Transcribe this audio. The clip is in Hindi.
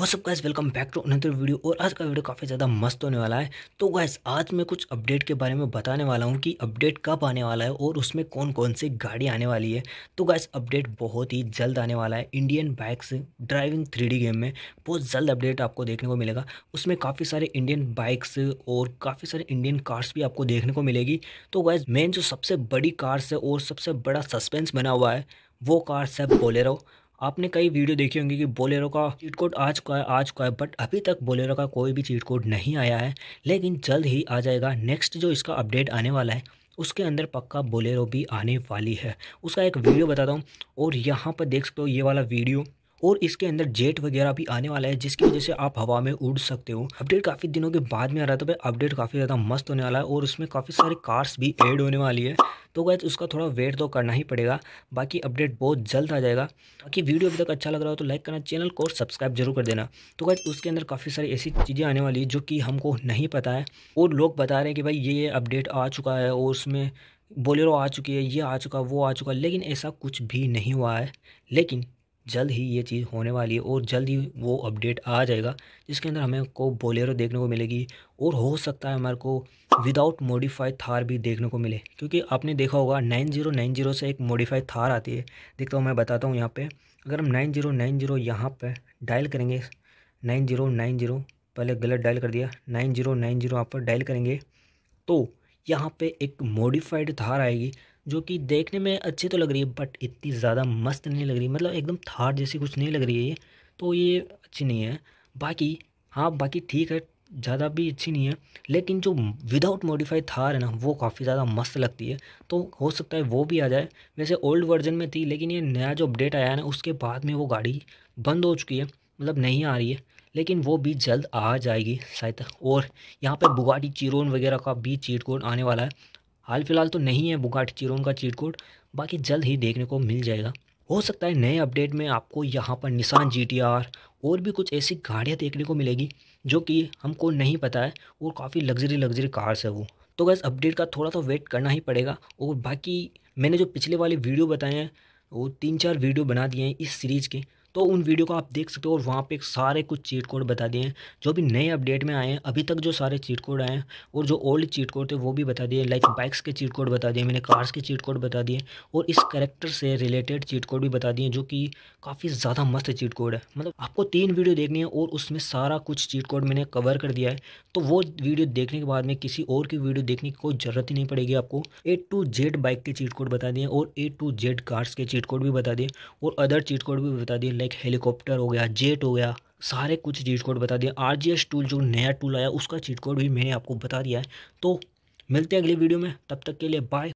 वो सब guys welcome back to another video और आज का वीडियो काफ़ी ज़्यादा मस्त होने वाला है तो गैस आज मैं कुछ अपडेट के बारे में बताने वाला हूँ कि अपडेट कब आने वाला है और उसमें कौन कौन सी गाड़ी आने वाली है तो गैस अपडेट बहुत ही जल्द आने वाला है Indian bikes driving three game में बहुत जल्द अपडेट आपको देखने को मिलेगा उसमें काफ़ी सारे इंडियन बाइक्स और काफ़ी सारे इंडियन कार्स भी आपको देखने को मिलेगी तो गैस मेन जो सबसे बड़ी कार्स है और सबसे बड़ा सस्पेंस बना हुआ है वो कार्स है बोलेरो आपने कई वीडियो देखी होंगे कि बोलेरो का चीट कोड आ चुका है आ चुका है बट अभी तक बोलेरो का कोई भी चीट कोड नहीं आया है लेकिन जल्द ही आ जाएगा नेक्स्ट जो इसका अपडेट आने वाला है उसके अंदर पक्का बोलेरो भी आने वाली है उसका एक वीडियो बताता हूँ और यहाँ पर देख सकते हो ये वाला वीडियो और इसके अंदर जेट वगैरह भी आने वाला है जिसकी वजह से आप हवा में उड़ सकते हो अपडेट काफ़ी दिनों के बाद में आ रहा था तो भाई अपडेट काफ़ी ज़्यादा मस्त होने वाला है और उसमें काफ़ी सारी कार्स भी ऐड होने वाली है तो गैज उसका थोड़ा वेट तो करना ही पड़ेगा बाकी अपडेट बहुत जल्द आ जाएगा बाकी वीडियो अभी तक अच्छा लग रहा हो तो लाइक करना चैनल को सब्सक्राइब जरूर कर देना तो गैज उसके अंदर काफ़ी सारी ऐसी चीज़ें आने वाली जो कि हमको नहीं पता है और लोग बता रहे हैं कि भाई ये ये अपडेट आ चुका है और उसमें बोलेरो आ चुकी है ये आ चुका वो आ चुका लेकिन ऐसा कुछ भी नहीं हुआ है लेकिन जल्द ही ये चीज़ होने वाली है और जल्द ही वो अपडेट आ जाएगा जिसके अंदर हमें को बोलेरो देखने को मिलेगी और हो सकता है हमारे को विदाउट मॉडिफाइड थार भी देखने को मिले क्योंकि आपने देखा होगा 9090 से एक मॉडिफाइड थार आती है देखता हूँ मैं बताता हूँ यहाँ पे अगर हम 9090 यहाँ पर डायल करेंगे नाइन नाइन जीरो जीरो पहले गलत डायल कर दिया नाइन जीरो जीरो यहाँ पर डायल करेंगे तो यहाँ पर एक मॉडिफाइड थार आएगी जो कि देखने में अच्छी तो लग रही है बट इतनी ज़्यादा मस्त नहीं लग रही मतलब एकदम थार जैसी कुछ नहीं लग रही है ये तो ये अच्छी नहीं है बाकी हाँ बाकी ठीक है ज़्यादा भी अच्छी नहीं है लेकिन जो विदाउट मॉडिफाइड थार है ना वो काफ़ी ज़्यादा मस्त लगती है तो हो सकता है वो भी आ जाए वैसे ओल्ड वर्जन में थी लेकिन ये नया जो अपडेट आया है ना उसके बाद में वो गाड़ी बंद हो चुकी है मतलब नहीं आ रही है लेकिन वो भी जल्द आ जाएगी शायद और यहाँ पर बुगाटी चिरोन वगैरह का भी चीट कोड आने वाला है हाल फिलहाल तो नहीं है बुगाट चिरोन का चीट कोड बाकी जल्द ही देखने को मिल जाएगा हो सकता है नए अपडेट में आपको यहाँ पर निशान जी और भी कुछ ऐसी गाड़ियाँ देखने को मिलेगी जो कि हमको नहीं पता है और काफ़ी लग्जरी लग्जरी कार्स है वो तो गैस अपडेट का थोड़ा सा तो वेट करना ही पड़ेगा और बाकी मैंने जो पिछले वाले वीडियो बताए हैं वो तीन चार वीडियो बना दिए हैं इस सीरीज़ के तो उन वीडियो को आप देख सकते हो और वहाँ पे सारे कुछ चीट कोड बता दिए हैं जो भी नए अपडेट में आए हैं अभी तक जो सारे चीट कोड आए हैं और जो ओल्ड चीट कोड थे वो भी बता दिए लाइक बाइक्स के चीट कोड बता दिए मैंने कार्स के चीट कोड बता दिए और इस करेक्टर से रिलेटेड चीट कोड भी बता दिए जो कि काफ़ी ज़्यादा मस्त चीट कोड है मतलब आपको तीन वीडियो देखनी है और उसमें सारा कुछ चीट कोड मैंने कवर कर दिया है तो वो वीडियो देखने के बाद में किसी और की वीडियो देखने की कोई ज़रूरत ही नहीं पड़ेगी आपको ए टू जेड बाइक के चीट कोड बता दिए और ए टू जेड कार्स के चीट कोड भी बता दिए और अदर चीट कोड भी बता दिए लाइक हेलीकॉप्टर हो गया जेट हो गया सारे कुछ चीट कोड बता दिया आर जी एस टूल जो नया टूल आया उसका चीट कोड भी मैंने आपको बता दिया है तो मिलते हैं अगले वीडियो में तब तक के लिए बाय